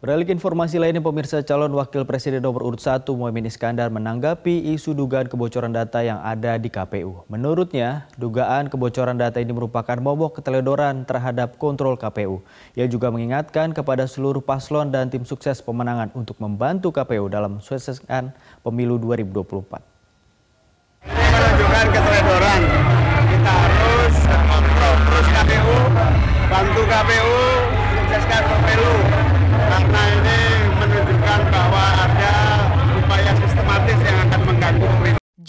Beralih ke informasi lainnya, pemirsa calon wakil presiden nomor urut 1 Muhaimin Iskandar menanggapi isu dugaan kebocoran data yang ada di KPU. Menurutnya, dugaan kebocoran data ini merupakan momok keteledoran terhadap kontrol KPU. Ia juga mengingatkan kepada seluruh paslon dan tim sukses pemenangan untuk membantu KPU dalam sukseskan pemilu 2024. Ini menunjukkan keteledoran. Kita harus terus KPU, bantu KPU, sukseskan pemilu.